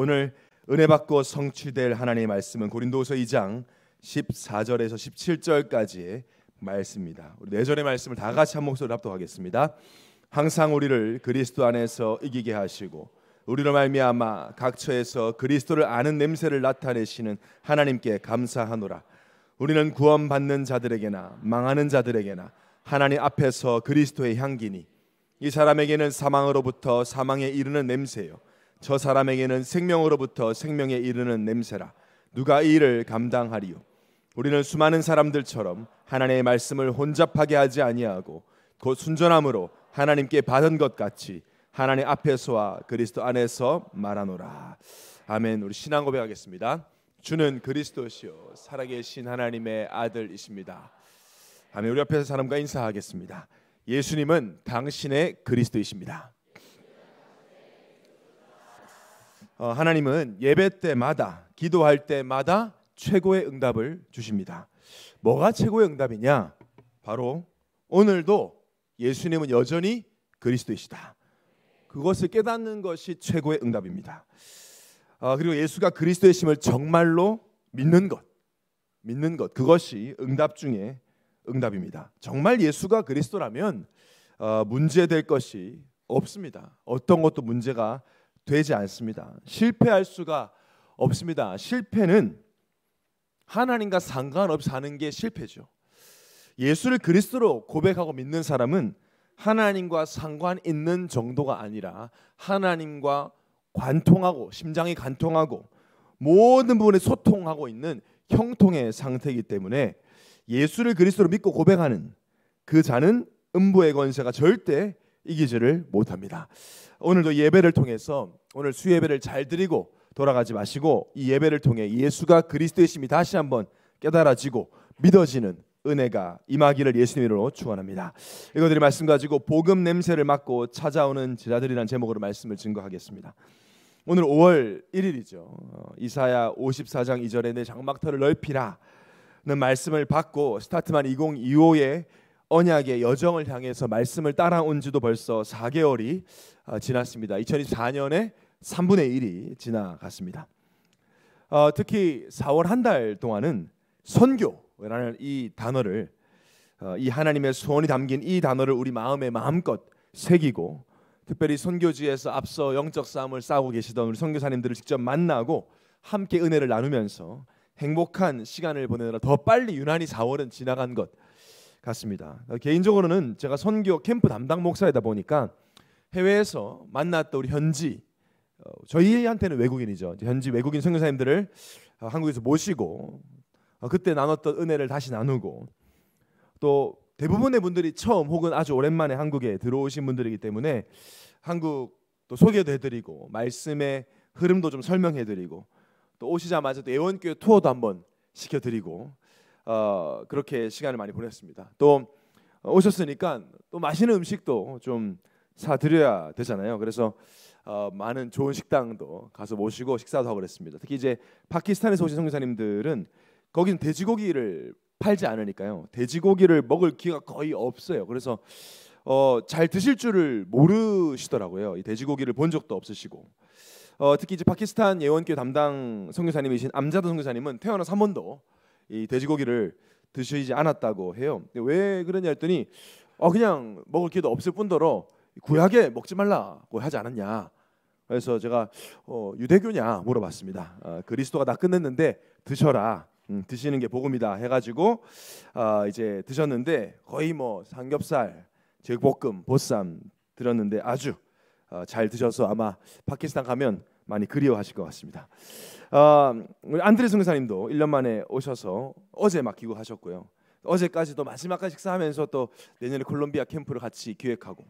오늘 은혜 받고 성취될 하나님의 말씀은 고린도서 2장 14절에서 17절까지의 말씀입니다. 우리 네 절의 말씀을 다 같이 한 목소리로 합독하겠습니다. 항상 우리를 그리스도 안에서 이기게 하시고 우리로 말미암아 각처에서 그리스도를 아는 냄새를 나타내시는 하나님께 감사하노라. 우리는 구원받는 자들에게나 망하는 자들에게나 하나님 앞에서 그리스도의 향기니 이 사람에게는 사망으로부터 사망에 이르는 냄새요 저 사람에게는 생명으로부터 생명에 이르는 냄새라 누가 이 일을 감당하리요 우리는 수많은 사람들처럼 하나님의 말씀을 혼잡하게 하지 아니하고 곧 순전함으로 하나님께 받은 것 같이 하나님 앞에서와 그리스도 안에서 말하노라 아멘 우리 신앙 고백하겠습니다 주는 그리스도시요 살아계신 하나님의 아들이십니다 아멘 우리 앞에서 사람과 인사하겠습니다 예수님은 당신의 그리스도이십니다 어, 하나님은 예배 때마다 기도할 때마다 최고의 응답을 주십니다. 뭐가 최고의 응답이냐? 바로 오늘도 예수님은 여전히 그리스도이시다. 그것을 깨닫는 것이 최고의 응답입니다. 아, 그리고 예수가 그리스도의 심을 정말로 믿는 것, 믿는 것 그것이 응답 중에 응답입니다. 정말 예수가 그리스도라면 어, 문제될 것이 없습니다. 어떤 것도 문제가 되지 않습니다. 실패할 수가 없습니다. 실패는 하나님과 상관없이 사는 게 실패죠. 예수를 그리스도로 고백하고 믿는 사람은 하나님과 상관 있는 정도가 아니라 하나님과 관통하고 심장이 관통하고 모든 부분에 소통하고 있는 형통의 상태이기 때문에 예수를 그리스도로 믿고 고백하는 그 자는 음부의 권세가 절대 이기지를 못합니다. 오늘도 예배를 통해서 오늘 수예배를 잘 드리고 돌아가지 마시고 이 예배를 통해 예수가 그리스도이심이 다시 한번 깨달아지고 믿어지는 은혜가 임하기를 예수님으로 축원합니다. 이것들이 말씀 가지고 복음 냄새를 맡고 찾아오는 제자들이란 제목으로 말씀을 증거하겠습니다. 오늘 5월 1일이죠. 어, 이사야 54장 2절에 내 장막터를 넓히라는 말씀을 받고 스타트만 2025에 언약의 여정을 향해서 말씀을 따라온 지도 벌써 4개월이 아, 지났습니다. 2024년에 3분의 1이 지나갔습니다. 어, 특히 4월 한 달 동안은 선교라는 이 단어를 어, 이 하나님의 소원이 담긴 이 단어를 우리 마음에 마음껏 새기고 특별히 선교지에서 앞서 영적 싸움을 싸우고 계시던 우리 선교사님들을 직접 만나고 함께 은혜를 나누면서 행복한 시간을 보내느라 더 빨리 유난히 4월은 지나간 것 같습니다. 개인적으로는 제가 선교 캠프 담당 목사이다 보니까 해외에서 만났던 우리 현지 어, 저희한테는 외국인이죠. 현지 외국인 선교사님들을 어, 한국에서 모시고 어, 그때 나눴던 은혜를 다시 나누고 또 대부분의 분들이 처음 혹은 아주 오랜만에 한국에 들어오신 분들이기 때문에 한국 또 소개도 해드리고 말씀의 흐름도 좀 설명해드리고 또 오시자마자 또 예원교회 투어도 한번 시켜드리고 어, 그렇게 시간을 많이 보냈습니다. 또 어, 오셨으니까 또 맛있는 음식도 좀 사드려야 되잖아요. 그래서 어, 많은 좋은 식당도 가서 모시고 식사도 하고 그랬습니다. 특히 이제 파키스탄에서 오신 선교사님들은 거기는 돼지고기를 팔지 않으니까요. 돼지고기를 먹을 기회가 거의 없어요. 그래서 어, 잘 드실 줄을 모르시더라고요. 이 돼지고기를 본 적도 없으시고 어, 특히 이제 파키스탄 예원교 담당 선교사님이신 암자드 선교사님은 태어나서 한 번도 이 돼지고기를 드시지 않았다고 해요. 왜 그러냐 했더니 어 그냥 먹을 기회도 없을 뿐더러 구약에 먹지 말라고 하지 않았냐. 그래서 제가 어, 유대교냐 물어봤습니다. 어, 그리스도가 다 끝냈는데 드셔라. 음, 드시는 게 복음이다 해가지고 어, 이제 드셨는데 거의 뭐 삼겹살, 제육볶음, 보쌈 들었는데 아주 어, 잘 드셔서 아마 파키스탄 가면 많이 그리워하실 것 같습니다. 어, 우리 안드레 성교사님도 1년 만에 오셔서 어제 맡기고 하셨고요. 어제까지도 마지막까지 식사하면서 또 내년에 콜롬비아 캠프를 같이 기획하고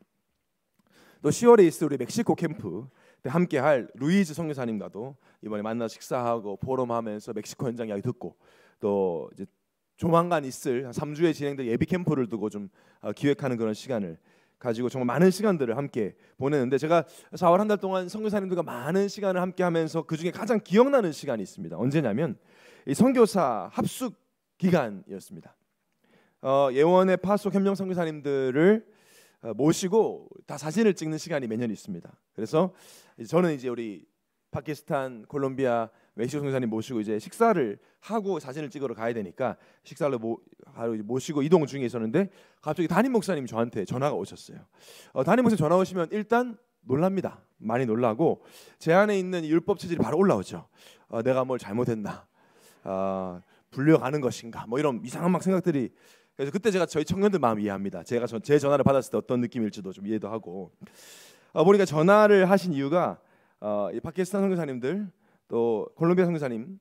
또 10월에 있을 우리 멕시코 캠프 함께할 루이즈 성교사님과도 이번에 만나 식사하고 포럼하면서 멕시코 현장 이야기 듣고 또 이제 조만간 있을 3주에 진행될 예비 캠프를 두고 좀 아, 기획하는 그런 시간을 가지고 정말 많은 시간들을 함께 보내는데 제가 4월 한 달 동안 선교사님들과 많은 시간을 함께 하면서 그 중에 가장 기억나는 시간이 있습니다. 언제냐면 이 선교사 합숙 기간이었습니다. 어, 예원의 파수 협력 선교사님들을 어, 모시고 다 사진을 찍는 시간이 매년 있습니다. 그래서 저는 이제 우리 파키스탄, 콜롬비아 외식 코 선교사님 모시고 이제 식사를 하고 사진을 찍으러 가야 되니까 식사를 모, 모시고 이동 중에 있었는데 갑자기 담임 목사님 저한테 전화가 오셨어요. 어, 담임 목사님 전화 오시면 일단 놀랍니다. 많이 놀라고 제 안에 있는 율법 체질이 바로 올라오죠. 어, 내가 뭘 잘못했나, 어, 불려가는 것인가, 뭐 이런 이상한 막 생각들이 그래서 그때 제가 저희 청년들 마음 이해합니다. 제가 전, 제 전화를 받았을 때 어떤 느낌일지도 좀 이해도 하고 어, 보니까 전화를 하신 이유가 어, 이 파키스탄 선교사님들 또 콜롬비아 선교사님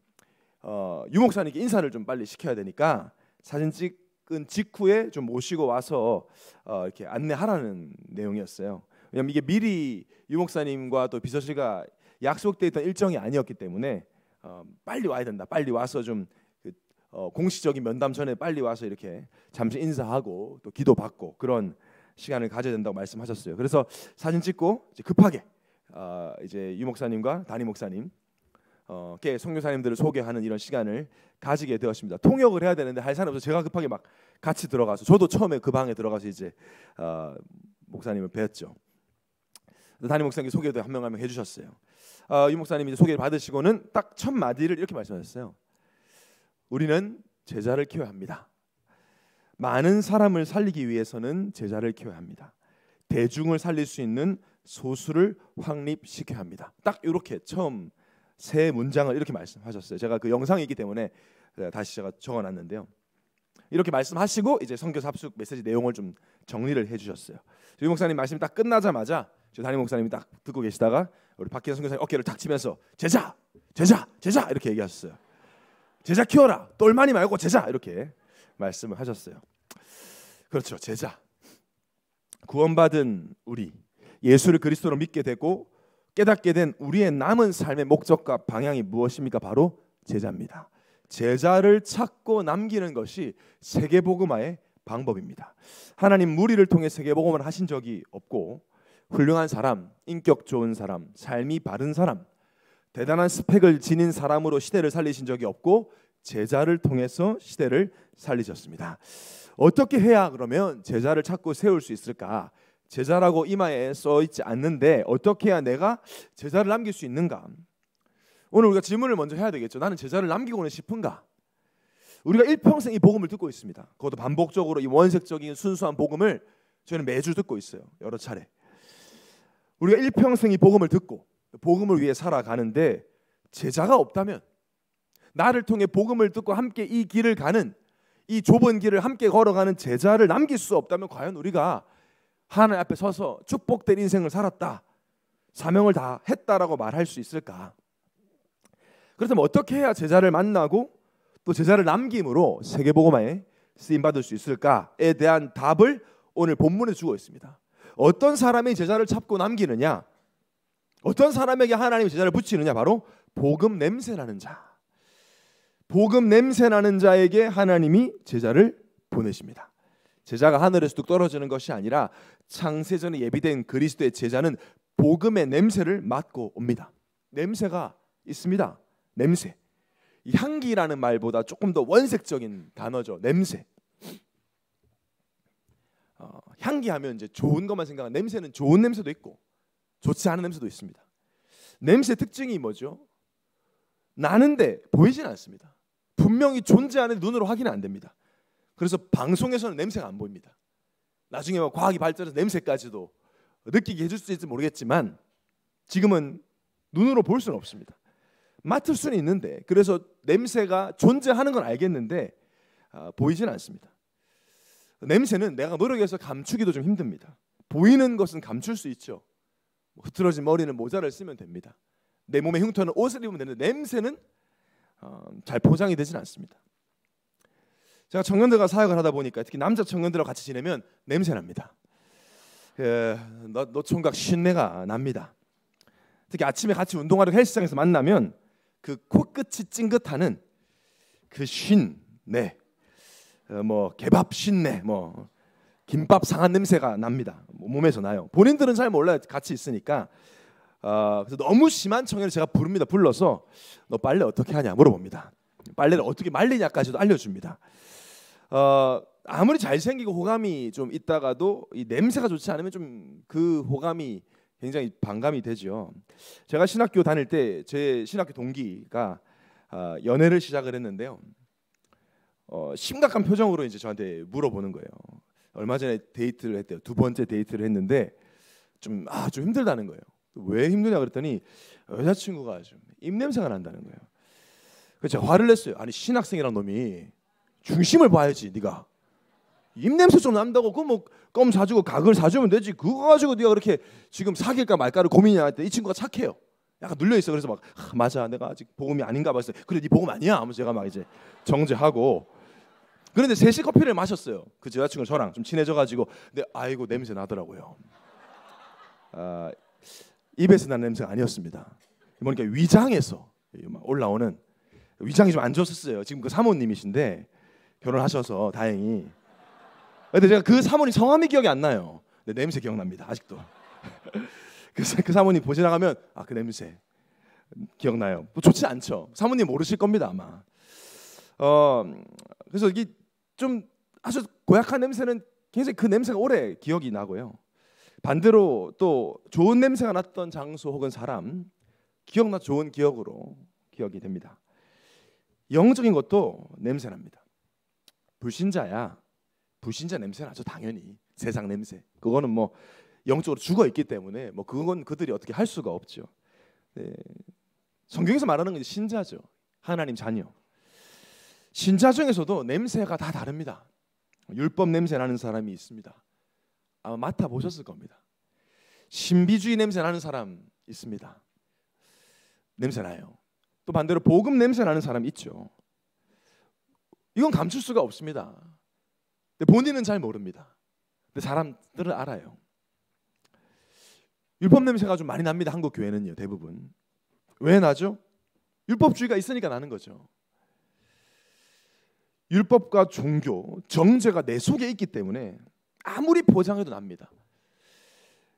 어, 유목사님께 인사를 좀 빨리 시켜야 되니까 사진 찍은 직후에 좀 모시고 와서 어, 이렇게 안내하라는 내용이었어요. 왜냐면 이게 미리 유목사님과 또 비서실과 약속돼 있던 일정이 아니었기 때문에 어, 빨리 와야 된다. 빨리 와서 좀 그, 어, 공식적인 면담 전에 빨리 와서 이렇게 잠시 인사하고 또 기도 받고 그런 시간을 가져야 된다고 말씀하셨어요. 그래서 사진 찍고 급하게 어, 이제 유 목사님과 단임 목사님 어께 성교사님들을 소개하는 이런 시간을 가지게 되었습니다. 통역을 해야 되는데 할 사람 없어 제가 급하게 막 같이 들어가서 저도 처음에 그 방에 들어가서 이제 어, 목사님을 뵀죠. 단임 목사님 소개도 한 명 한 명 해주셨어요. 어, 유 목사님이 소개를 받으시고는 딱 첫 마디를 이렇게 말씀하셨어요. 우리는 제자를 키워야 합니다. 많은 사람을 살리기 위해서는 제자를 키워야 합니다. 대중을 살릴 수 있는 소수를 확립시켜야 합니다. 딱 이렇게 처음 세 문장을 이렇게 말씀하셨어요. 제가 그 영상이기 때문에 다시 제가 적어놨는데요. 이렇게 말씀하시고 이제 선교 합숙 메시지 내용을 좀 정리를 해주셨어요. 유 목사님 말씀이 딱 끝나자마자 저 담임 목사님이 딱 듣고 계시다가 우리 박기현 선교사님 어깨를 탁 치면서 제자, 제자, 제자 이렇게 얘기하셨어요. 제자 키워라. 똘마니 말고 제자 이렇게 말씀을 하셨어요. 그렇죠, 제자. 구원받은 우리 예수를 그리스도로 믿게 되고 깨닫게 된 우리의 남은 삶의 목적과 방향이 무엇입니까? 바로 제자입니다. 제자를 찾고 남기는 것이 세계 복음화의 방법입니다. 하나님 무리를 통해 세계 복음을 하신 적이 없고 훌륭한 사람, 인격 좋은 사람, 삶이 바른 사람, 대단한 스펙을 지닌 사람으로 시대를 살리신 적이 없고 제자를 통해서 시대를 살리셨습니다. 어떻게 해야 그러면 제자를 찾고 세울 수 있을까? 제자라고 이마에 써 있지 않는데 어떻게 해야 내가 제자를 남길 수 있는가? 오늘 우리가 질문을 먼저 해야 되겠죠. 나는 제자를 남기고는 싶은가? 우리가 일평생 이 복음을 듣고 있습니다. 그것도 반복적으로 이 원색적인 순수한 복음을 저희는 매주 듣고 있어요. 여러 차례. 우리가 일평생 이 복음을 듣고 복음을 위해 살아가는데 제자가 없다면 나를 통해 복음을 듣고 함께 이 길을 가는 이 좁은 길을 함께 걸어가는 제자를 남길 수 없다면 과연 우리가 하나님 앞에 서서 축복된 인생을 살았다. 사명을 다 했다라고 말할 수 있을까? 그렇다면 어떻게 해야 제자를 만나고 또 제자를 남김으로 세계복음화에 쓰임 받을 수 있을까에 대한 답을 오늘 본문에 주고 있습니다. 어떤 사람이 제자를 찾고 남기느냐? 어떤 사람에게 하나님이 제자를 붙이느냐? 바로 복음 냄새 나는 자. 복음 냄새 나는 자에게 하나님이 제자를 보내십니다. 제자가 하늘에서 뚝 떨어지는 것이 아니라 창세전에 예비된 그리스도의 제자는 복음의 냄새를 맡고 옵니다. 냄새가 있습니다. 냄새. 향기라는 말보다 조금 더 원색적인 단어죠. 냄새. 어, 향기하면 이제 좋은 것만 생각한 냄새는 좋은 냄새도 있고 좋지 않은 냄새도 있습니다. 냄새 특징이 뭐죠? 나는데 보이진 않습니다. 분명히 존재하는 눈으로 확인은 안 됩니다. 그래서 방송에서는 냄새가 안 보입니다. 나중에 막 뭐 과학이 발전해서 냄새까지도 느끼게 해줄 수 있을지 모르겠지만 지금은 눈으로 볼 수는 없습니다. 맡을 수는 있는데 그래서 냄새가 존재하는 건 알겠는데 아, 보이진 않습니다. 냄새는 내가 노력해서 감추기도 좀 힘듭니다. 보이는 것은 감출 수 있죠. 뭐 흐트러진 머리는 모자를 쓰면 됩니다. 내 몸의 흉터는 옷을 입으면 되는데 냄새는 어, 잘 포장이 되진 않습니다. 제가 청년들과 사역을 하다 보니까 특히 남자 청년들과 같이 지내면 냄새 납니다. 예, 너, 총각 신내가 납니다. 특히 아침에 같이 운동하러 헬스장에서 만나면 그 코끝이 찡긋하는 그 신내, 어, 뭐 개밥 신내, 뭐 김밥 상한 냄새가 납니다. 뭐 몸에서 나요. 본인들은 잘 몰라요. 같이 있으니까. 어, 그래서 너무 심한 청년을 제가 부릅니다. 불러서 너 빨래 어떻게 하냐 물어봅니다. 빨래를 어떻게 말리냐까지도 알려줍니다. 어, 아무리 잘생기고 호감이 좀 있다가도 이 냄새가 좋지 않으면 좀 그 호감이 굉장히 반감이 되죠. 제가 신학교 다닐 때 제 신학교 동기가 어, 연애를 시작을 했는데요. 어, 심각한 표정으로 이제 저한테 물어보는 거예요. 얼마 전에 데이트를 했대요. 두 번째 데이트를 했는데 좀 아, 좀 힘들다는 거예요. 왜 힘드냐 그랬더니 여자친구가 좀 입냄새가 난다는 거예요. 그래서 화를 냈어요. 아니 신학생이란 놈이 중심을 봐야지 네가 입냄새 좀 난다고 그뭐껌 사주고 가글 사주면 되지 그거 가지고 네가 그렇게 지금 사귈까 말까를 고민이야할때 이 친구가 착해요 약간 눌려 있어 그래서 막 아, 맞아 내가 아직 복음이 아닌가 봤어요 그래 네 복음 아니야 아무 서 제가 막 이제 정죄하고 그런데 셋이 커피를 마셨어요 그 여자친구 저랑 좀 친해져 가지고 근데 아이고 냄새 나더라고요 아, 입에서 난 냄새가 아니었습니다 보니까 위장에서 올라오는 위장이 좀 안 좋았었어요 지금 그 사모님이신데 결혼하셔서 다행히. 근데 제가 그 사모님 성함이 기억이 안 나요. 근데 냄새 기억납니다. 아직도. 그래서 그 사모님 보시나 가면 아 그 냄새 기억나요. 뭐 좋지 않죠. 사모님 모르실 겁니다 아마. 어 그래서 이게 좀 아주 고약한 냄새는 굉장히 그 냄새가 오래 기억이 나고요. 반대로 또 좋은 냄새가 났던 장소 혹은 사람 기억나 좋은 기억으로 기억이 됩니다. 영적인 것도 냄새납니다. 불신자야. 불신자 냄새 는 아주 당연히 세상 냄새. 그거는 뭐 영적으로 죽어 있기 때문에 뭐 그건 그들이 어떻게 할 수가 없죠. 네. 성경에서 말하는 건 신자죠. 하나님 자녀. 신자 중에서도 냄새가 다 다릅니다. 율법 냄새 나는 사람이 있습니다. 아마 맡아 보셨을 겁니다. 신비주의 냄새 나는 사람 있습니다. 냄새 나요. 또 반대로 복음 냄새 나는 사람 있죠. 이건 감출 수가 없습니다. 근데 본인은 잘 모릅니다. 근데 사람들은 알아요. 율법 냄새가 좀 많이 납니다. 한국 교회는요, 대부분. 왜 나죠? 율법주의가 있으니까 나는 거죠. 율법과 종교, 정죄가 내 속에 있기 때문에 아무리 보장해도 납니다.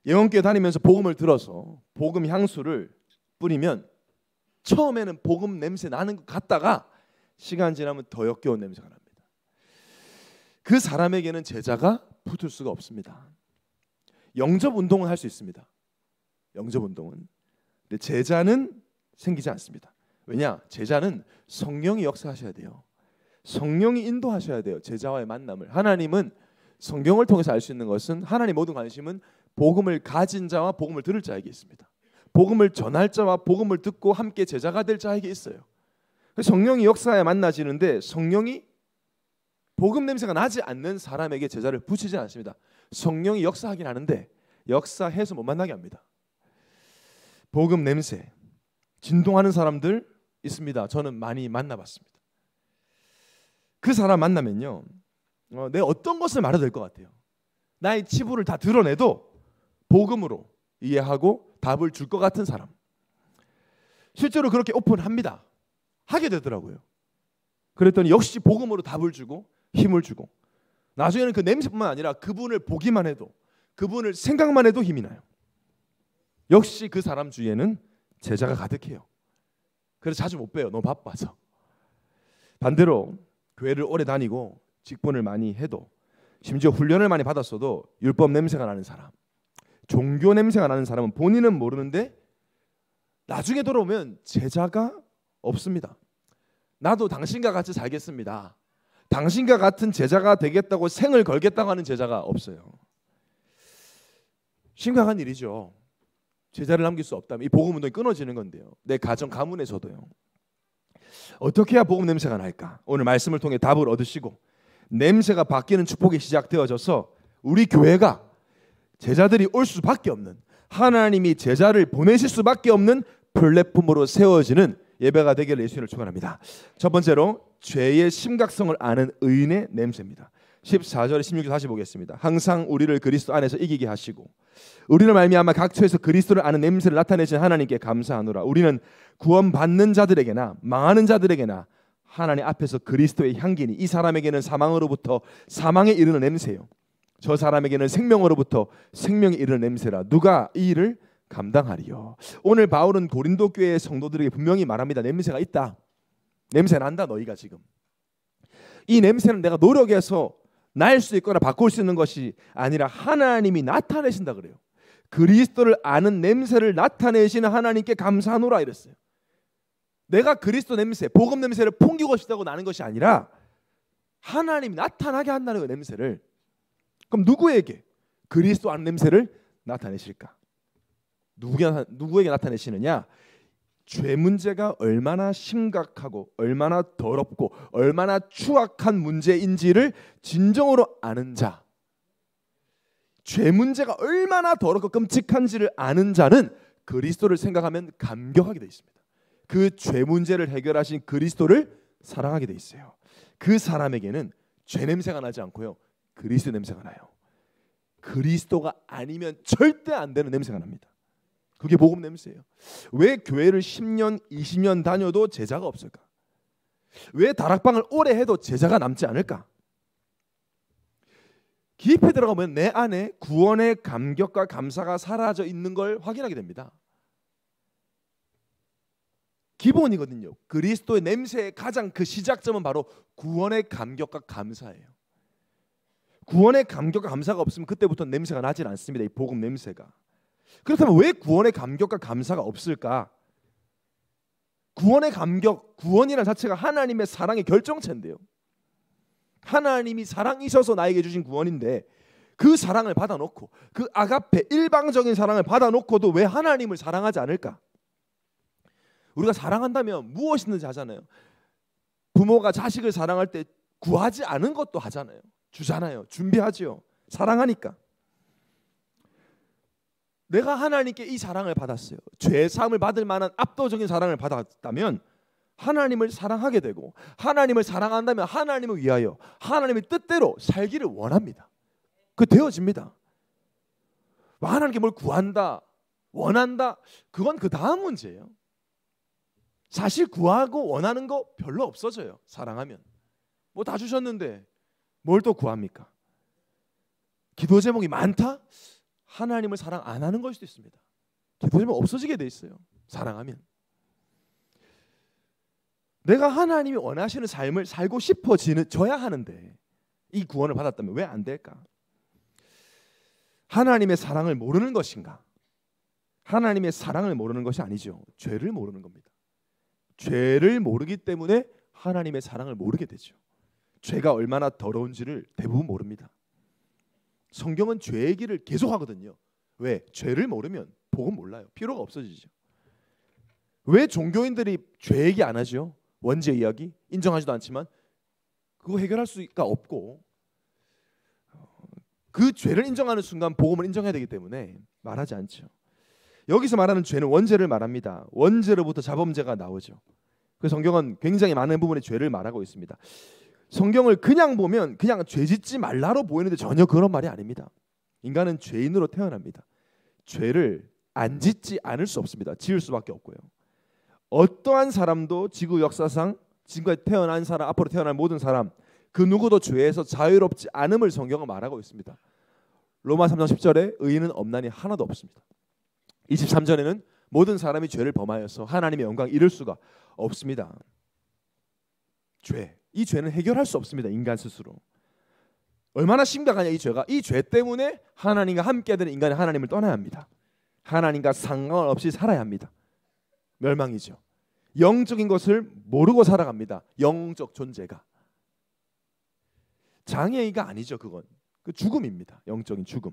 예원교회 다니면서 복음을 들어서 복음 향수를 뿌리면 처음에는 복음 냄새 나는 것 같다가 시간 지나면 더 역겨운 냄새가 납니다. 그 사람에게는 제자가 붙을 수가 없습니다. 영접 운동은 할 수 있습니다. 영접 운동은. 근데 제자는 생기지 않습니다. 왜냐? 제자는 성령이 역사하셔야 돼요. 성령이 인도하셔야 돼요. 제자와의 만남을. 하나님은 성경을 통해서 알 수 있는 것은 하나님 모든 관심은 복음을 가진 자와 복음을 들을 자에게 있습니다. 복음을 전할 자와 복음을 듣고 함께 제자가 될 자에게 있어요. 성령이 역사에 만나지는데 성령이 복음 냄새가 나지 않는 사람에게 제자를 붙이지 않습니다. 성령이 역사하긴 하는데 역사해서 못 만나게 합니다. 복음 냄새 진동하는 사람들 있습니다. 저는 많이 만나봤습니다. 그 사람 만나면요, 어, 내 어떤 것을 말해도 될 것 같아요. 나의 치부를 다 드러내도 복음으로 이해하고 답을 줄 것 같은 사람. 실제로 그렇게 오픈합니다. 하게 되더라고요. 그랬더니 역시 복음으로 답을 주고 힘을 주고 나중에는 그 냄새뿐만 아니라 그분을 보기만 해도 그분을 생각만 해도 힘이 나요. 역시 그 사람 주위에는 제자가 가득해요. 그래서 자주 못빼요 너무 바빠서. 반대로 교회를 오래 다니고 직분을 많이 해도 심지어 훈련을 많이 받았어도 율법 냄새가 나는 사람, 종교 냄새가 나는 사람은 본인은 모르는데 나중에 돌아오면 제자가 없습니다. 나도 당신과 같이 살겠습니다. 당신과 같은 제자가 되겠다고 생을 걸겠다고 하는 제자가 없어요. 심각한 일이죠. 제자를 남길 수 없다면 이 복음 운동이 끊어지는 건데요. 내 가정 가문에서도요. 어떻게 해야 복음 냄새가 날까? 오늘 말씀을 통해 답을 얻으시고 냄새가 바뀌는 축복이 시작되어져서 우리 교회가 제자들이 올 수밖에 없는 하나님이 제자를 보내실 수밖에 없는 플랫폼으로 세워지는 예배가 되기를 예수님을 축원합니다. 첫 번째로 죄의 심각성을 아는 의인의 냄새입니다. 1 4절 16절 다시 보겠습니다. 항상 우리를 그리스도 안에서 이기게 하시고 우리를 말미암아 각처에서 그리스도를 아는 냄새를 나타내신 하나님께 감사하노라. 우리는 구원받는 자들에게나 망하는 자들에게나 하나님 앞에서 그리스도의 향기니 이 사람에게는 사망으로부터 사망에 이르는 냄새요. 저 사람에게는 생명으로부터 생명에 이르는 냄새라. 누가 이 일을 감당하리요. 오늘 바울은 고린도 교회 성도들에게 분명히 말합니다. 냄새가 있다. 냄새 난다 너희가 지금. 이 냄새는 내가 노력해서 날 수 있거나 바꿀 수 있는 것이 아니라 하나님이 나타내신다 그래요. 그리스도를 아는 냄새를 나타내신 하나님께 감사하노라 이랬어요. 내가 그리스도 냄새, 복음 냄새를 풍기고 싶다고 나는 것이 아니라 하나님이 나타나게 한다는 그 냄새를 그럼 누구에게 그리스도 안 냄새를 나타내실까? 누구에게, 누구에게 나타내시느냐? 죄 문제가 얼마나 심각하고 얼마나 더럽고 얼마나 추악한 문제인지를 진정으로 아는 자. 죄 문제가 얼마나 더럽고 끔찍한지를 아는 자는 그리스도를 생각하면 감격하게 돼 있습니다. 그 죄 문제를 해결하신 그리스도를 사랑하게 돼 있어요. 그 사람에게는 죄 냄새가 나지 않고요. 그리스도 냄새가 나요. 그리스도가 아니면 절대 안 되는 냄새가 납니다. 그게 복음 냄새예요. 왜 교회를 10년, 20년 다녀도 제자가 없을까? 왜 다락방을 오래 해도 제자가 남지 않을까? 깊이 들어가면 내 안에 구원의 감격과 감사가 사라져 있는 걸 확인하게 됩니다. 기본이거든요. 그리스도의 냄새의 가장 그 시작점은 바로 구원의 감격과 감사예요. 구원의 감격과 감사가 없으면 그때부터 냄새가 나질 않습니다. 이 복음 냄새가. 그렇다면 왜 구원의 감격과 감사가 없을까? 구원의 감격, 구원이라 자체가 하나님의 사랑의 결정체인데요. 하나님이 사랑이셔서 나에게 주신 구원인데 그 사랑을 받아놓고 그 아가페 일방적인 사랑을 받아놓고도 왜 하나님을 사랑하지 않을까? 우리가 사랑한다면 무엇이든지 하잖아요. 부모가 자식을 사랑할 때 구하지 않은 것도 하잖아요. 주잖아요. 준비하지요. 사랑하니까. 내가 하나님께 이 사랑을 받았어요. 죄 사함을 받을 만한 압도적인 사랑을 받았다면 하나님을 사랑하게 되고 하나님을 사랑한다면 하나님을 위하여 하나님의 뜻대로 살기를 원합니다. 그 되어집니다. 하나님께 뭘 구한다, 원한다, 그건 그 다음 문제예요. 사실 구하고 원하는 거 별로 없어져요. 사랑하면 뭐 다 주셨는데 뭘 또 구합니까? 기도 제목이 많다? 하나님을 사랑 안 하는 걸 수도 있습니다. 대부분 없어지게 돼 있어요. 사랑하면. 내가 하나님이 원하시는 삶을 살고 싶어지는 져야 하는데 이 구원을 받았다면 왜 안 될까? 하나님의 사랑을 모르는 것인가? 하나님의 사랑을 모르는 것이 아니죠. 죄를 모르는 겁니다. 죄를 모르기 때문에 하나님의 사랑을 모르게 되죠. 죄가 얼마나 더러운지를 대부분 모릅니다. 성경은 죄의 길을 계속 하거든요. 왜? 죄를 모르면 복음 몰라요. 필요가 없어지죠. 왜 종교인들이 죄 얘기 안 하죠? 원죄 이야기 인정하지도 않지만 그거 해결할 수가 없고 그 죄를 인정하는 순간 복음을 인정해야 되기 때문에 말하지 않죠. 여기서 말하는 죄는 원죄를 말합니다. 원죄로부터 자범죄가 나오죠. 그 성경은 굉장히 많은 부분의 죄를 말하고 있습니다. 성경을 그냥 보면 그냥 죄 짓지 말라로 보이는데 전혀 그런 말이 아닙니다. 인간은 죄인으로 태어납니다. 죄를 안 짓지 않을 수 없습니다. 지을 수밖에 없고요. 어떠한 사람도 지구 역사상 지금까지 태어난 사람, 앞으로 태어날 모든 사람 그 누구도 죄에서 자유롭지 않음을 성경은 말하고 있습니다. 로마 3장 10절에 의인은 없나니 하나도 없습니다. 23절에는 모든 사람이 죄를 범하여서 하나님의 영광 잃을 수가 없습니다. 죄. 이 죄는 해결할 수 없습니다. 인간 스스로. 얼마나 심각하냐 이 죄가. 이 죄 때문에 하나님과 함께 되는 인간이 하나님을 떠나야 합니다. 하나님과 상관없이 살아야 합니다. 멸망이죠. 영적인 것을 모르고 살아갑니다. 영적 존재가. 장애가 아니죠, 그건. 그 죽음입니다. 영적인 죽음.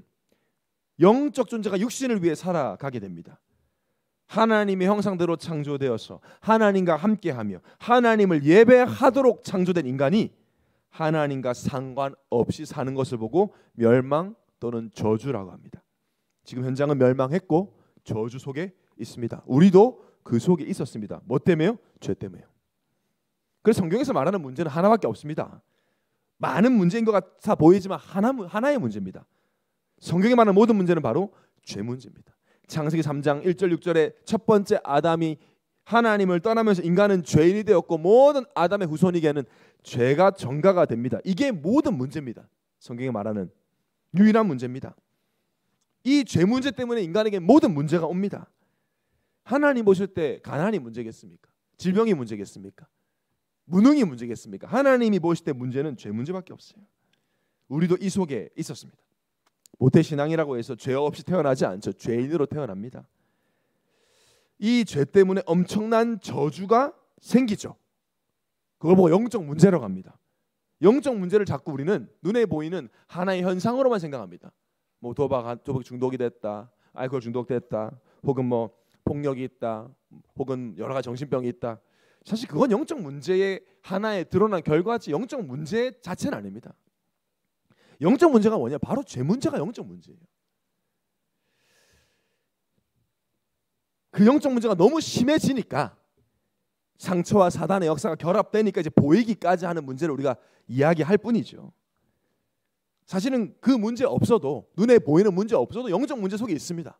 영적 존재가 육신을 위해 살아가게 됩니다. 하나님의 형상대로 창조되어서 하나님과 함께하며 하나님을 예배하도록 창조된 인간이 하나님과 상관없이 사는 것을 보고 멸망 또는 저주라고 합니다. 지금 현장은 멸망했고 저주 속에 있습니다. 우리도 그 속에 있었습니다. 뭐 때문에요? 죄 때문에요. 그래서 성경에서 말하는 문제는 하나밖에 없습니다. 많은 문제인 것 같아 보이지만 하나, 하나의 문제입니다. 성경에 말하는 모든 문제는 바로 죄 문제입니다. 창세기 3장 1절 6절에 첫 번째 아담이 하나님을 떠나면서 인간은 죄인이 되었고 모든 아담의 후손에게는 죄가 전가가 됩니다. 이게 모든 문제입니다. 성경이 말하는 유일한 문제입니다. 이 죄 문제 때문에 인간에게 모든 문제가 옵니다. 하나님 보실 때 가난이 문제겠습니까? 질병이 문제겠습니까? 무능이 문제겠습니까? 하나님이 보실 때 문제는 죄 문제밖에 없어요. 우리도 이 속에 있었습니다. 모태 신앙이라고 해서 죄 없이 태어나지 않죠. 죄인으로 태어납니다. 이 죄 때문에 엄청난 저주가 생기죠. 그걸 보고 영적 문제로 갑니다. 영적 문제를 자꾸 우리는 눈에 보이는 하나의 현상으로만 생각합니다. 뭐 도박 도박 중독이 됐다. 알코올 중독됐다. 혹은 뭐 폭력이 있다. 혹은 여러 가지 정신병이 있다. 사실 그건 영적 문제의 하나의 드러난 결과지 영적 문제 자체는 아닙니다. 영적 문제가 뭐냐? 바로 죄 문제가 영적 문제예요. 그 영적 문제가 너무 심해지니까 상처와 사단의 역사가 결합되니까 이제 보이기까지 하는 문제를 우리가 이야기할 뿐이죠. 사실은 그 문제 없어도 눈에 보이는 문제 없어도 영적 문제 속에 있습니다.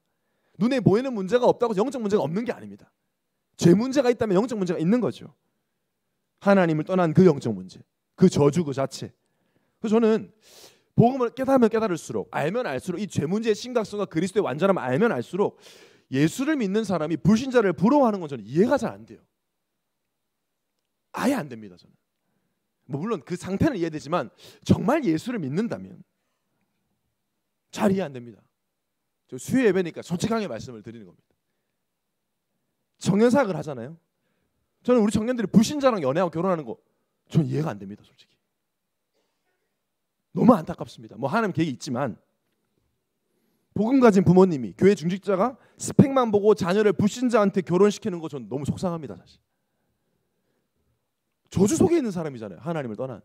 눈에 보이는 문제가 없다고 영적 문제가 없는 게 아닙니다. 죄 문제가 있다면 영적 문제가 있는 거죠. 하나님을 떠난 그 영적 문제, 그 저주 그 자체. 그래서 저는 복음을 깨달으면 깨달을수록 알면 알수록 이 죄 문제의 심각성과 그리스도의 완전함을 알면 알수록 예수를 믿는 사람이 불신자를 부러워하는 건 저는 이해가 잘 안 돼요. 아예 안 됩니다 저는. 뭐 물론 그 상태는 이해되지만 정말 예수를 믿는다면 잘 이해 안 됩니다. 저 수요 예배니까 솔직하게 말씀을 드리는 겁니다. 정연사학을 하잖아요. 저는 우리 청년들이 불신자랑 연애하고 결혼하는 거 저는 이해가 안 됩니다 솔직히. 너무 안타깝습니다. 뭐 하나님 계획이 있지만 복음 가진 부모님이 교회 중직자가 스펙만 보고 자녀를 불신자한테 결혼시키는 거전 너무 속상합니다, 사실. 저주 속에 있는 사람이잖아요. 하나님을 떠난.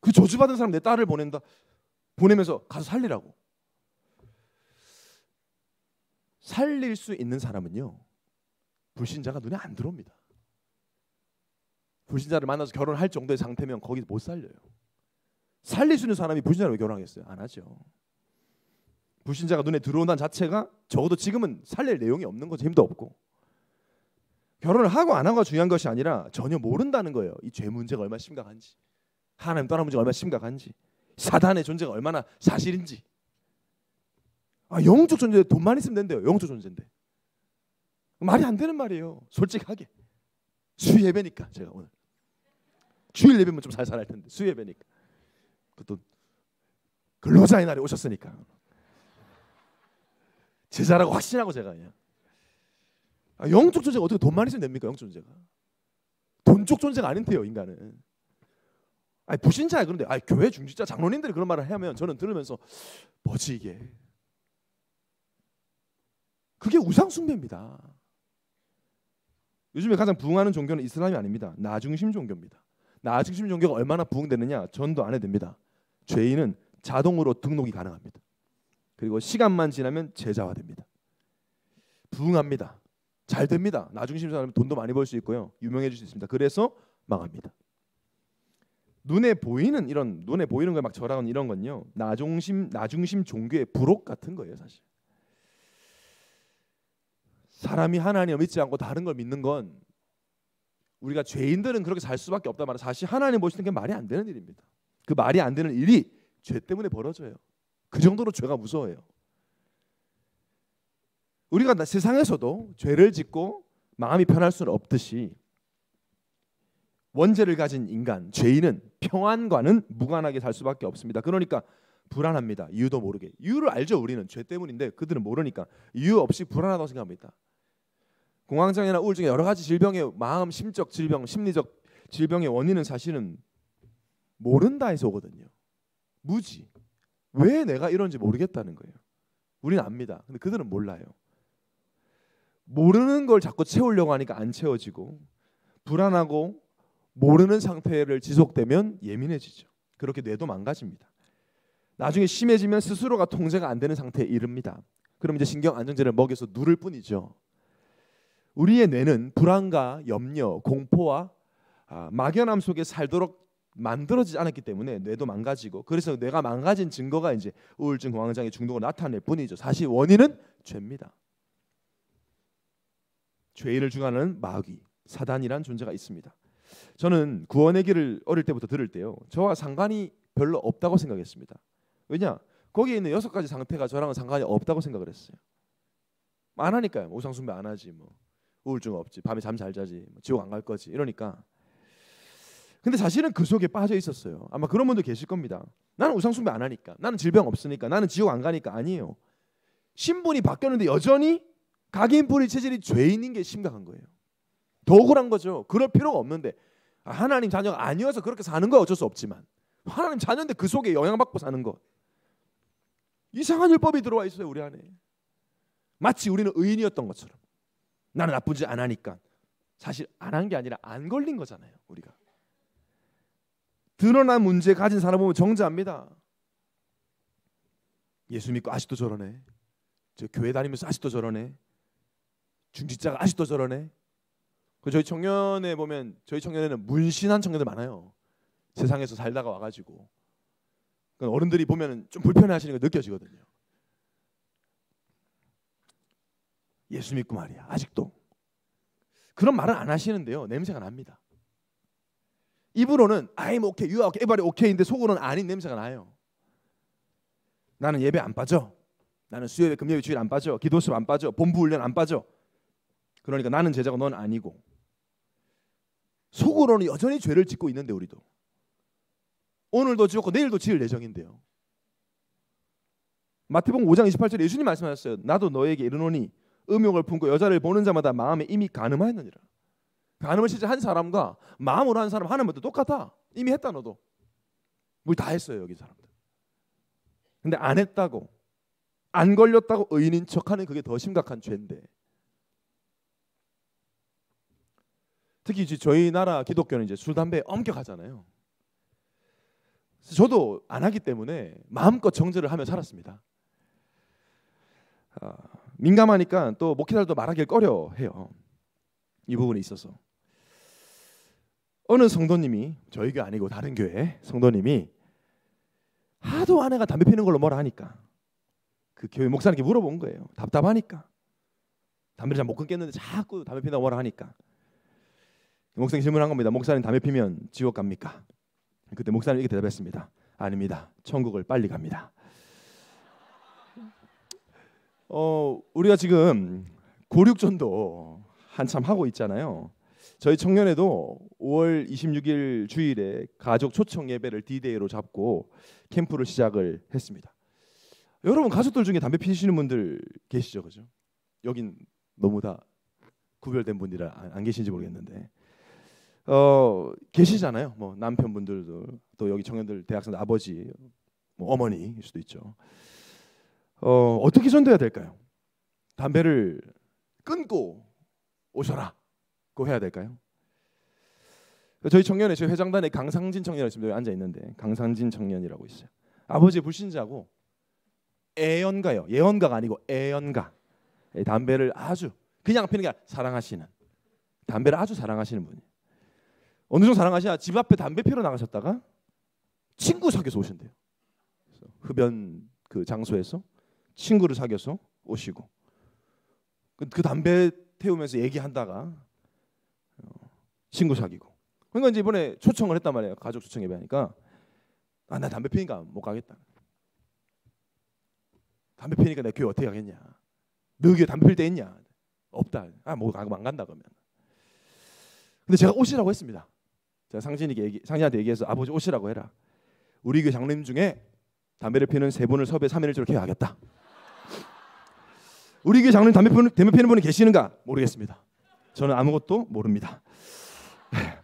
그 저주받은 사람 내 딸을 보낸다. 보내면서 가서 살리라고. 살릴 수 있는 사람은요. 불신자가 눈에 안 들어옵니다. 불신자를 만나서 결혼할 정도의 상태면 거기 서못 살려요. 살릴 수 있는 사람이 불신자를 왜 결혼하겠어요? 안 하죠. 불신자가 눈에 들어온다는 자체가 적어도 지금은 살릴 내용이 없는 거죠. 힘도 없고. 결혼을 하고 안 하고가 중요한 것이 아니라 전혀 모른다는 거예요. 이 죄 문제가 얼마나 심각한지. 하나님 떠난 문제가 얼마나 심각한지. 사단의 존재가 얼마나 사실인지. 아, 영적 존재 돈만 있으면 된대요. 영적 존재인데. 말이 안 되는 말이에요. 솔직하게. 수 예배니까 제가 오늘. 주일 예배면 좀 살살 할 텐데 수예배니까 요 그것도 근로자의 날에 오셨으니까 제자라고 확신하고 제가 그냥 아, 영적 존재가 어떻게 돈만 있으면 됩니까 영적 존재가 돈쪽 존재가 아닌데요 인간은 아니 부신자야 그런데 아니 교회 중직자 장로님들이 그런 말을 하면 저는 들으면서 뭐지 이게 그게 우상숭배입니다 요즘에 가장 부흥하는 종교는 이슬람이 아닙니다 나중심 종교입니다 나중심 종교가 얼마나 부흥되느냐 전도 안 해도 됩니다. 죄인은 자동으로 등록이 가능합니다. 그리고 시간만 지나면 제자화됩니다. 부흥합니다. 잘 됩니다. 나중심 사람 돈도 많이 벌 수 있고요. 유명해질 수 있습니다. 그래서 망합니다. 눈에 보이는 이런 눈에 보이는 걸막 절하는 이런 건요. 나중심 나중심 종교의 부록 같은 거예요, 사실. 사람이 하나님을 믿지 않고 다른 걸 믿는 건 우리가 죄인들은 그렇게 살 수밖에 없다 말이야. 사실 하나님 보시는 게 말이 안 되는 일입니다. 그 말이 안 되는 일이 죄 때문에 벌어져요. 그 정도로 죄가 무서워요. 우리가 세상에서도 죄를 짓고 마음이 편할 수는 없듯이 원죄를 가진 인간, 죄인은 평안과는 무관하게 살 수밖에 없습니다. 그러니까 불안합니다. 이유도 모르게. 이유를 알죠, 우리는. 죄 때문인데 그들은 모르니까. 이유 없이 불안하다고 생각합니다. 공황장애나 우울증 여러 가지 질병의 마음, 심적 질병, 심리적 질병의 원인은 사실은 모른다에서 오거든요. 무지. 왜 내가 이런지 모르겠다는 거예요. 우리는 압니다. 근데 그들은 몰라요. 모르는 걸 자꾸 채우려고 하니까 안 채워지고 불안하고 모르는 상태를 지속되면 예민해지죠. 그렇게 뇌도 망가집니다. 나중에 심해지면 스스로가 통제가 안 되는 상태에 이릅니다. 그럼 이제 신경 안정제를 먹여서 누를 뿐이죠. 우리의 뇌는 불안과 염려, 공포와 아, 막연함 속에 살도록 만들어지지 않았기 때문에 뇌도 망가지고 그래서 뇌가 망가진 증거가 이제 우울증 공황장애 중독으로 나타낼 뿐이죠. 사실 원인은 죄입니다. 죄인을 중하는 마귀, 사단이란 존재가 있습니다. 저는 구원의 길을 어릴 때부터 들을 때요. 저와 상관이 별로 없다고 생각했습니다. 왜냐? 거기에 있는 여섯 가지 상태가 저랑은 상관이 없다고 생각을 했어요. 안 하니까요. 뭐 우상숭배안 하지 뭐. 우울증 없지 밤에 잠 잘 자지 뭐 지옥 안 갈 거지 이러니까 근데 사실은 그 속에 빠져 있었어요 아마 그런 분도 계실 겁니다 나는 우상숭배 안 하니까 나는 질병 없으니까 나는 지옥 안 가니까 아니에요 신분이 바뀌었는데 여전히 각인풀이 체질이 죄인인 게 심각한 거예요 더 억울한 거죠 그럴 필요가 없는데 아, 하나님 자녀가 아니어서 그렇게 사는 거 어쩔 수 없지만 하나님 자녀인데 그 속에 영향받고 사는 것 이상한 율법이 들어와 있어요 우리 안에 마치 우리는 의인이었던 것처럼 나는 나쁜 짓 안 하니까. 사실 안 한 게 아니라 안 걸린 거잖아요. 우리가. 드러난 문제 가진 사람 보면 정죄합니다 예수 믿고 아직도 저러네. 저 교회 다니면서 아직도 저러네. 중직자가 아직도 저러네. 그 저희 청년에 보면 저희 청년에는 문신한 청년들 많아요. 세상에서 살다가 와가지고 그러니까 어른들이 보면 좀 불편해하시는 게 느껴지거든요. 예수 믿고 말이야. 아직도. 그런 말은 안 하시는데요. 냄새가 납니다. 입으로는 I'm okay, you are okay, everybody okay인데 속으로는 아닌 냄새가 나요. 나는 예배 안 빠져. 나는 수요일, 금요일, 주일 안 빠져. 기도 수업 안 빠져. 본부 훈련 안 빠져. 그러니까 나는 제자고 넌 아니고. 속으로는 여전히 죄를 짓고 있는데 우리도. 오늘도 지었고 내일도 지을 예정인데요. 마태복음 5장 28절에 예수님 말씀하셨어요. 나도 너에게 이르노니 음욕을 품고 여자를 보는 자마다 마음에 이미 가늠하였느니라. 가늠을 실제 한 사람과 마음으로 한 사람 하는 것도 똑같아. 이미 했다 너도. 뭘다 했어요 여기 사람들. 근데 안 했다고 안 걸렸다고 의인인 척하는 그게 더 심각한 죄인데. 특히 이제 저희 나라 기독교는 이제 술 담배 엄격하잖아요. 저도 안 하기 때문에 마음껏 정제를 하며 살았습니다. 어, 민감하니까 또 목회자들도 말하길 꺼려해요. 이 부분에 있어서 어느 성도님이 저희 교 아니고 다른 교회 성도님이 하도 아내가 담배 피는 걸로 뭐라 하니까 그 교회 목사님께 물어본 거예요. 답답하니까 담배를 잘 못 끊겠는데 자꾸 담배 피나 뭐라 하니까 목사님 질문한 겁니다. 목사님 담배 피면 지옥 갑니까? 그때 목사님 이렇게 대답했습니다. 아닙니다. 천국을 빨리 갑니다. 어, 우리가 지금 고륙전도 한참 하고 있잖아요. 저희 청년회도 5월 26일 주일에 가족 초청 예배를 디데이로 잡고 캠프를 시작을 했습니다. 여러분 가족들 중에 담배 피시는 분들 계시죠, 그죠? 여긴 너무 다 구별된 분이라 안, 계신지 모르겠는데, 어 계시잖아요. 뭐 남편분들도 또 여기 청년들 대학생 아버지, 뭐 어머니일 수도 있죠. 어, 어떻게 전돼야 될까요? 담배를 끊고 오셔라. 고 해야 될까요? 저희 청년회 저희 회장단에 강상진 청년이 지금 여기 앉아 있는데 강상진 청년이라고 있어요. 아버지 불신자고 애연가요. 예언가가 아니고 애연가. 담배를 아주 그냥 피는 게 사랑하시는 담배를 아주 사랑하시는 분이 어느 정도 사랑하시냐 집 앞에 담배 피러 나가셨다가 친구 사귀어서 오신대요. 흡연 그 장소에서 친구를 사귀어서 오시고 그, 그 담배 태우면서 얘기한다가 어, 친구 사귀고 그러니까 이제 이번에 초청을 했단 말이에요 가족 초청 예배하니까 아 나 담배 피니까 못 가겠다 담배 피니까 내 교회 어떻게 가겠냐 너 교회 담배 필때 있냐 없다 아 뭐 가고 아, 안 간다 그러면 근데 제가 오시라고 했습니다 제가 상진이게 얘기, 상진한테 얘기해서 아버지 오시라고 해라 우리 교회 장로님 중에 담배를 피는 세 분을 섭외 3일을 저렇게 하겠다 우리 교회 장로님 담배 피는 담배 피는 분이 계시는가? 모르겠습니다. 저는 아무것도 모릅니다.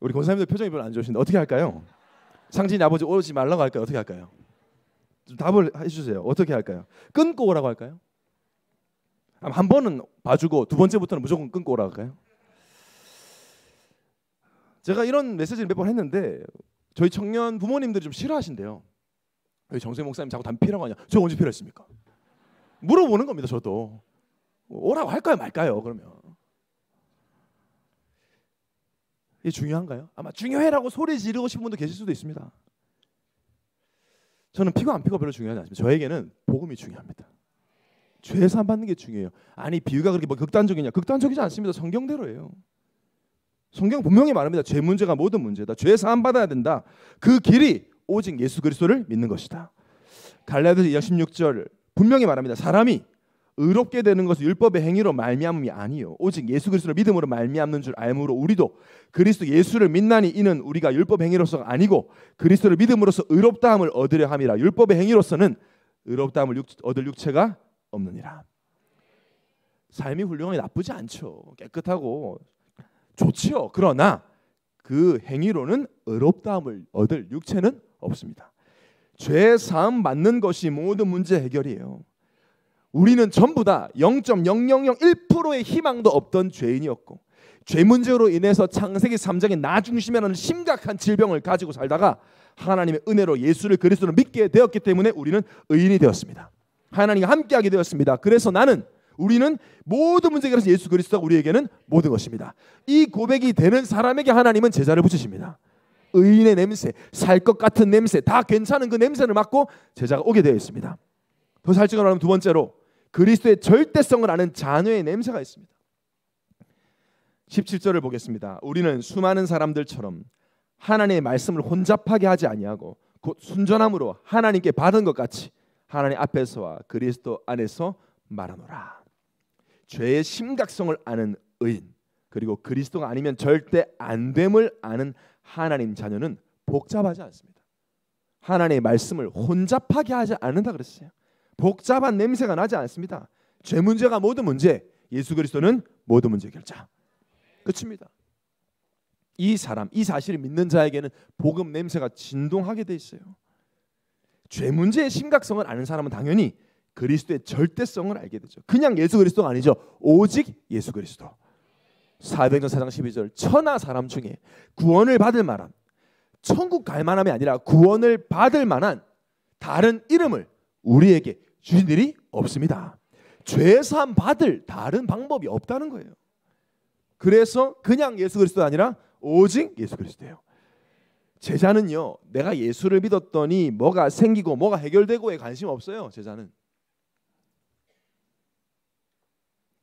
우리 권사님들 표정이 별로 안 좋으신데 어떻게 할까요? 상진이 아버지 오지 말라고 할까요? 어떻게 할까요? 답을 해주세요. 어떻게 할까요? 끊고 오라고 할까요? 한 번은 봐주고 두 번째부터는 무조건 끊고 오라고 할까요? 제가 이런 메시지를 몇 번 했는데 저희 청년 부모님들이 좀 싫어하신대요. 정세 목사님 자꾸 담 피라고 하냐? 저 언제 피했습니까? 물어보는 겁니다. 저도 오라고 할까요 말까요? 그러면 이게 중요한가요? 아마 중요해라고 소리 지르고 싶은 분도 계실 수도 있습니다. 저는 피고안피고 별로 중요하지 않습니다. 저에게는 복음이 중요합니다. 죄 사함 받는 게 중요해요. 아니 비유가 그렇게 뭐 극단적이냐? 극단적이지 않습니다. 성경대로예요. 성경 분명히 말합니다. 죄 문제가 모든 문제다. 죄 사함 받아야 된다. 그 길이 오직 예수 그리스도를 믿는 것이다. 갈라디아서 2장 16절 분명히 말합니다. 사람이 의롭게 되는 것은 율법의 행위로 말미암음이 아니요 오직 예수 그리스도를 믿음으로 말미암는 줄 알므로 우리도 그리스도 예수를 믿나니 이는 우리가 율법 행위로서가 아니고 그리스도를 믿음으로서 의롭다함을 얻으려 함이라. 율법의 행위로서는 의롭다함을 육, 얻을 육체가 없느니라. 삶이 훌륭하게 나쁘지 않죠. 깨끗하고 좋지요. 그러나 그 행위로는 의롭다함을 얻을 육체는 없습니다. 죄 사함 맞는 것이 모든 문제 해결이에요. 우리는 전부 다 0.0001%의 희망도 없던 죄인이었고 죄 문제로 인해서 창세기 3장의 나 중심이라는 심각한 질병을 가지고 살다가 하나님의 은혜로 예수를 그리스도로 믿게 되었기 때문에 우리는 의인이 되었습니다. 하나님과 함께하게 되었습니다. 그래서 나는 우리는 모든 문제에 대서 예수 그리스도가 우리에게는 모든 것입니다. 이 고백이 되는 사람에게 하나님은 제자를 붙이십니다. 의인의 냄새, 살 것 같은 냄새, 다 괜찮은 그 냄새를 맡고 제자가 오게 되어 있습니다. 더 살찌가 말면두 번째로 그리스도의 절대성을 아는 자녀의 냄새가 있습니다. 17절을 보겠습니다. 우리는 수많은 사람들처럼 하나님의 말씀을 혼잡하게 하지 아니하고 곧 순전함으로 하나님께 받은 것 같이 하나님 앞에서와 그리스도 안에서 말하노라. 죄의 심각성을 아는 의인 그리고 그리스도가 아니면 절대 안 됨을 아는 하나님 자녀는 복잡하지 않습니다. 하나님의 말씀을 혼잡하게 하지 않는다 그랬어요. 복잡한 냄새가 나지 않습니다. 죄 문제가 모든 문제, 예수 그리스도는 모든 문제 결자. 끝입니다. 이 사람, 이 사실을 믿는 자에게는 복음 냄새가 진동하게 돼 있어요. 죄 문제의 심각성을 아는 사람은 당연히 그리스도의 절대성을 알게 되죠. 그냥 예수 그리스도가 아니죠. 오직 예수 그리스도. 400년 4장 12절 천하 사람 중에 구원을 받을 만한 천국 갈 만함이 아니라 구원을 받을 만한 다른 이름을 우리에게 주신 일이 없습니다. 죄산 받을 다른 방법이 없다는 거예요. 그래서 그냥 예수 그리스도 아니라 오직 예수 그리스도예요. 제자는요, 내가 예수를 믿었더니 뭐가 생기고 뭐가 해결되고에 관심 없어요. 제자는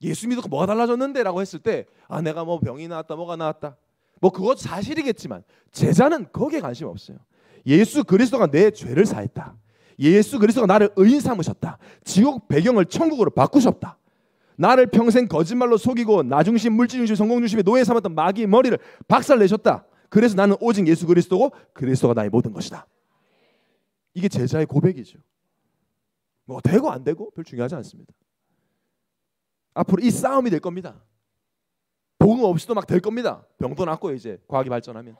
예수 믿고 뭐가 달라졌는데? 라고 했을 때 아, 내가 뭐 병이 나왔다, 뭐가 나왔다. 뭐 그것 사실이겠지만 제자는 거기에 관심 없어요. 예수 그리스도가 내 죄를 사했다. 예수 그리스도가 나를 의인 삼으셨다. 지옥 배경을 천국으로 바꾸셨다. 나를 평생 거짓말로 속이고 나중심, 물질중심, 성공중심의 노예 삼았던 마귀의 머리를 박살내셨다. 그래서 나는 오직 예수 그리스도고 그리스도가 나의 모든 것이다. 이게 제자의 고백이죠. 뭐 되고 안 되고 별 중요하지 않습니다. 앞으로 이 싸움이 될 겁니다. 복음 없이도 막 될 겁니다. 병도 낫고 이제 과학이 발전하면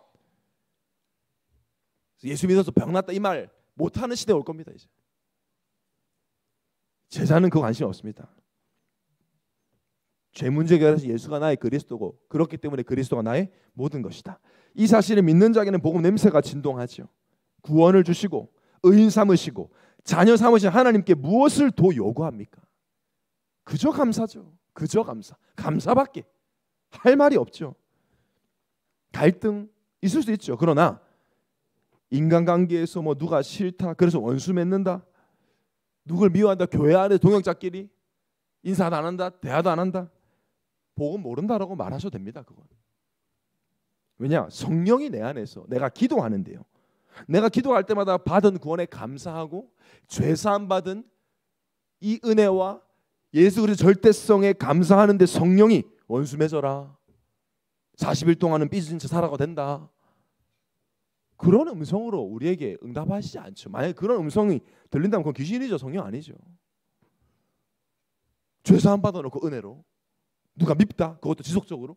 예수 믿어서 병 났다 이 말 못하는 시대 올 겁니다 이제 제자는 그 관심 없습니다. 죄 문제 해결해서 예수가 나의 그리스도고 그렇기 때문에 그리스도가 나의 모든 것이다. 이 사실을 믿는 자에게는 복음 냄새가 진동하죠. 구원을 주시고 의인 삼으시고 자녀 삼으신 하나님께 무엇을 더 요구합니까? 그저 감사죠. 그저 감사. 감사밖에 할 말이 없죠. 갈등 있을 수 있죠. 그러나 인간관계에서 뭐 누가 싫다 그래서 원수 맺는다 누굴 미워한다 교회 안에 동역자끼리 인사도 안 한다 대화도 안 한다 복음 모른다라고 말하셔도 됩니다 그건 왜냐 성령이 내 안에서 내가 기도하는데요 내가 기도할 때마다 받은 구원에 감사하고 죄 사함 받은 이 은혜와 예수 그리스도 절대성에 감사하는데 성령이 원수 맺어라. 40일 동안은 삐진 채 살아가 된다. 그런 음성으로 우리에게 응답하시지 않죠. 만약 그런 음성이 들린다면 그건 귀신이죠. 성령 아니죠. 죄사함 받아놓고 은혜로 누가 밉다. 그것도 지속적으로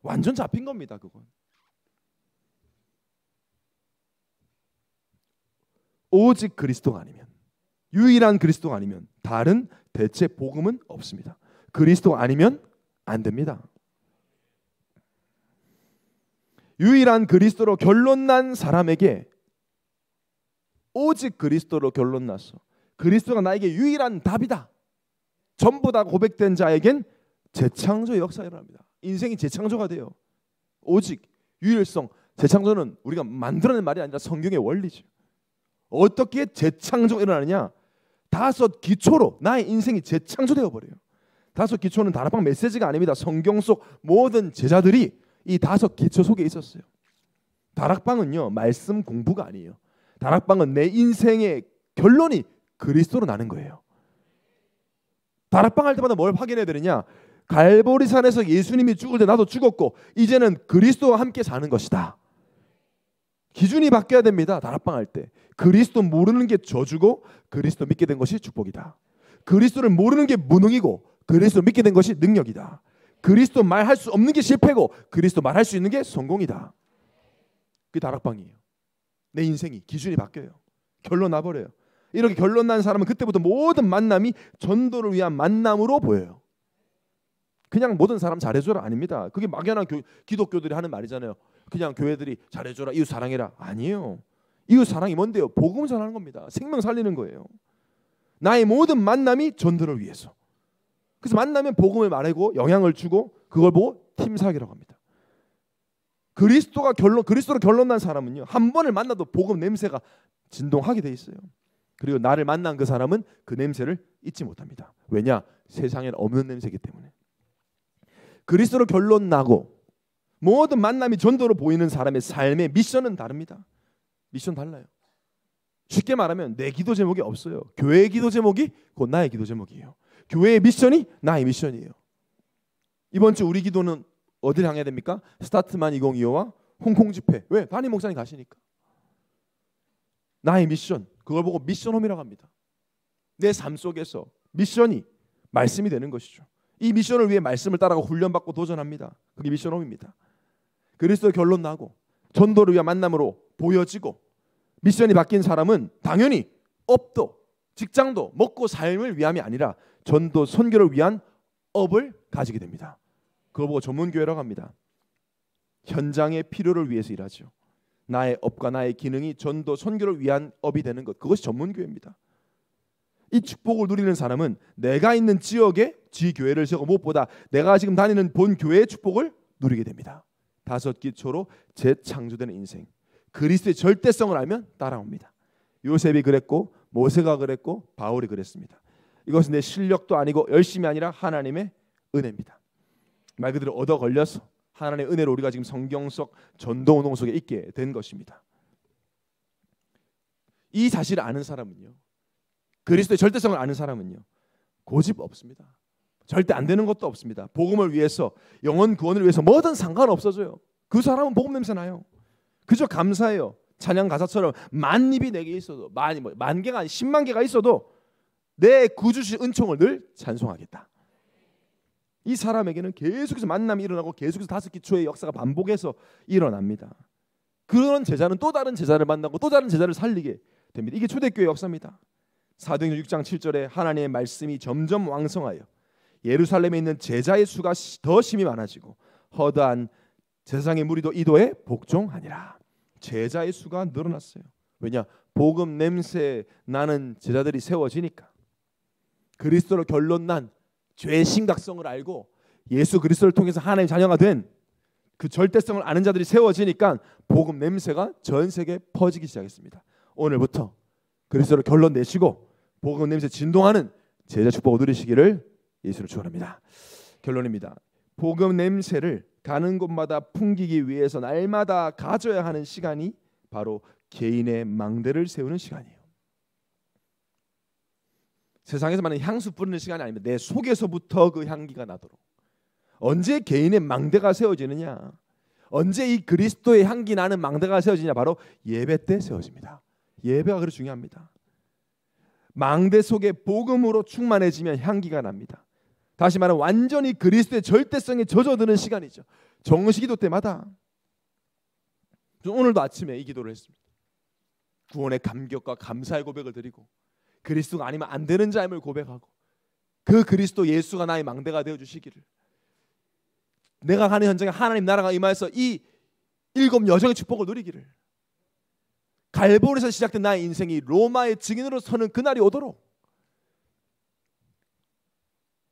완전 잡힌 겁니다. 그건. 오직 그리스도가 아니면 유일한 그리스도 가 아니면 다른 대체 복음은 없습니다. 그리스도 아니면 안 됩니다. 유일한 그리스도로 결론난 사람에게 오직 그리스도로 결론났어. 그리스도가 나에게 유일한 답이다. 전부 다 고백된 자에겐 재창조 역사 일어납니다. 인생이 재창조가 돼요. 오직 유일성 재창조는 우리가 만들어낸 말이 아니라 성경의 원리죠. 어떻게 재창조가 일어나느냐? 다섯 기초로 나의 인생이 재창조되어 버려요. 다섯 기초는 다락방 메시지가 아닙니다. 성경 속 모든 제자들이 이 다섯 기초 속에 있었어요. 다락방은요 말씀 공부가 아니에요. 다락방은 내 인생의 결론이 그리스도로 나는 거예요. 다락방 할 때마다 뭘 확인해야 되느냐? 갈보리산에서 예수님이 죽을 때 나도 죽었고 이제는 그리스도와 함께 사는 것이다. 기준이 바뀌어야 됩니다. 다락방 할 때. 그리스도 모르는 게 저주고 그리스도 믿게 된 것이 축복이다. 그리스도를 모르는 게 무능이고 그리스도 믿게 된 것이 능력이다. 그리스도 말할 수 없는 게 실패고 그리스도 말할 수 있는 게 성공이다. 그게 다락방이에요. 내 인생이 기준이 바뀌어요. 결론 나버려요. 이렇게 결론 난 사람은 그때부터 모든 만남이 전도를 위한 만남으로 보여요. 그냥 모든 사람 잘해줘라 아닙니다. 그게 막연한 기독교들이 하는 말이잖아요. 그냥 교회들이 잘해줘라 이웃 사랑해라 아니에요. 이웃 사랑이 뭔데요? 복음 전하는 겁니다. 생명 살리는 거예요. 나의 모든 만남이 전도를 위해서. 그래서 만나면 복음을 말하고 영향을 주고 그걸 보고 팀 사기라고 합니다. 그리스도가 결론 그리스도로 결론난 사람은요 한 번을 만나도 복음 냄새가 진동하게 돼 있어요. 그리고 나를 만난 그 사람은 그 냄새를 잊지 못합니다. 왜냐 세상엔 없는 냄새기 때문에. 그리스도로 결론 나고 모든 만남이 전도로 보이는 사람의 삶의 미션은 다릅니다. 미션 달라요. 쉽게 말하면 내 기도 제목이 없어요. 교회의 기도 제목이 곧 나의 기도 제목이에요. 교회의 미션이 나의 미션이에요. 이번 주 우리 기도는 어디를 향해야 됩니까? 스타트만 2025와 홍콩 집회. 왜? 담임 목사님 가시니까. 나의 미션. 그걸 보고 미션홈이라고 합니다. 내 삶 속에서 미션이 말씀이 되는 것이죠. 이 미션을 위해 말씀을 따라가 훈련받고 도전합니다. 그게 미션홈입니다. 그리스도 결론 나고 전도를 위한 만남으로 보여지고 미션이 바뀐 사람은 당연히 업도 직장도 먹고 삶을 위함이 아니라 전도 선교를 위한 업을 가지게 됩니다. 그거 보고 전문 교회라고 합니다. 현장의 필요를 위해서 일하죠. 나의 업과 나의 기능이 전도 선교를 위한 업이 되는 것 그것이 전문 교회입니다. 이 축복을 누리는 사람은 내가 있는 지역의 지 교회를 세고 무엇보다 내가 지금 다니는 본 교회의 축복을 누리게 됩니다. 다섯 기초로 재창조되는 인생. 그리스도의 절대성을 알면 따라옵니다. 요셉이 그랬고 모세가 그랬고 바울이 그랬습니다. 이것은 내 실력도 아니고 열심이 아니라 하나님의 은혜입니다. 말 그대로 얻어 걸려서 하나님의 은혜로 우리가 지금 성경 속 전도 운동 속에 있게 된 것입니다. 이 사실을 아는 사람은요. 그리스도의 절대성을 아는 사람은요. 고집 없습니다. 절대 안 되는 것도 없습니다. 복음을 위해서 영원 구원을 위해서 뭐든 상관없어져요. 그 사람은 복음 냄새 나요. 그저 감사해요. 찬양 가사처럼 만 입이 내게 있어도 만이 뭐만 개가 아니 십만 개가 있어도 내 구주신 은총을 늘 찬송하겠다. 이 사람에게는 계속해서 만남이 일어나고 계속해서 다섯 기초의 역사가 반복해서 일어납니다. 그런 제자는 또 다른 제자를 만나고 또 다른 제자를 살리게 됩니다. 이게 초대교회 역사입니다. 사도행전 6장 7절에 하나님의 말씀이 점점 왕성하여 예루살렘에 있는 제자의 수가 더 심히 많아지고 허다한 세상의 무리도 이도에 복종하니라. 제자의 수가 늘어났어요. 왜냐? 복음 냄새 나는 제자들이 세워지니까. 그리스도로 결론 난 죄의 심각성을 알고 예수 그리스도를 통해서 하나님의 자녀가 된 그 절대성을 아는 자들이 세워지니까 복음 냄새가 전 세계에 퍼지기 시작했습니다. 오늘부터 그리스도로 결론 내시고 복음 냄새 진동하는 제자 축복을 누리시기를 예수를 축원합니다 결론입니다. 복음 냄새를 가는 곳마다 풍기기 위해서 날마다 가져야 하는 시간이 바로 개인의 망대를 세우는 시간이에요. 세상에서 많은 향수 뿌리는 시간이 아니면 내 속에서부터 그 향기가 나도록 언제 개인의 망대가 세워지느냐 언제 이 그리스도의 향기 나는 망대가 세워지냐 바로 예배 때 세워집니다. 예배가 그리 중요합니다. 망대 속에 복음으로 충만해지면 향기가 납니다. 다시 말하면 완전히 그리스도의 절대성에 젖어드는 시간이죠. 정식기도 때마다 오늘도 아침에 이 기도를 했습니다. 구원의 감격과 감사의 고백을 드리고 그리스도가 아니면 안 되는 자임을 고백하고 그 그리스도 예수가 나의 망대가 되어 주시기를 내가 가는 현장에 하나님 나라가 임하여서 이 일곱 여정의 축복을 누리기를 갈보에서 시작된 나의 인생이 로마의 증인으로 서는 그날이 오도록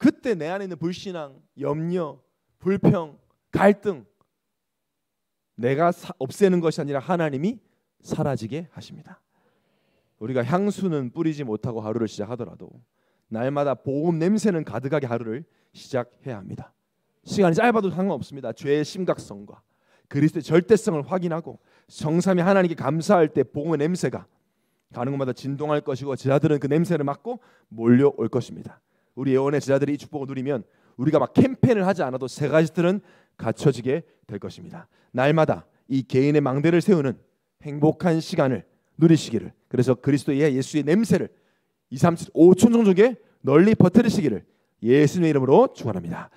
그때 내 안에 있는 불신앙, 염려, 불평, 갈등 내가 사, 없애는 것이 아니라 하나님이 사라지게 하십니다. 우리가 향수는 뿌리지 못하고 하루를 시작하더라도 날마다 보험 냄새는 가득하게 하루를 시작해야 합니다. 시간이 짧아도 상관없습니다. 죄의 심각성과 그리스도의 절대성을 확인하고 정삼이 하나님께 감사할 때 보험의 냄새가 가는 곳마다 진동할 것이고 제자들은 그 냄새를 맡고 몰려올 것입니다. 우리 예언의 제자들이 이 축복을 누리면 우리가 막 캠페인을 하지 않아도 세 가지들은 갖춰지게 될 것입니다. 날마다 이 개인의 망대를 세우는 행복한 시간을 누리시기를 그래서 그리스도의 예수의 냄새를 2, 3, 5천 종족에 널리 퍼뜨리시기를 예수님의 이름으로 축원합니다.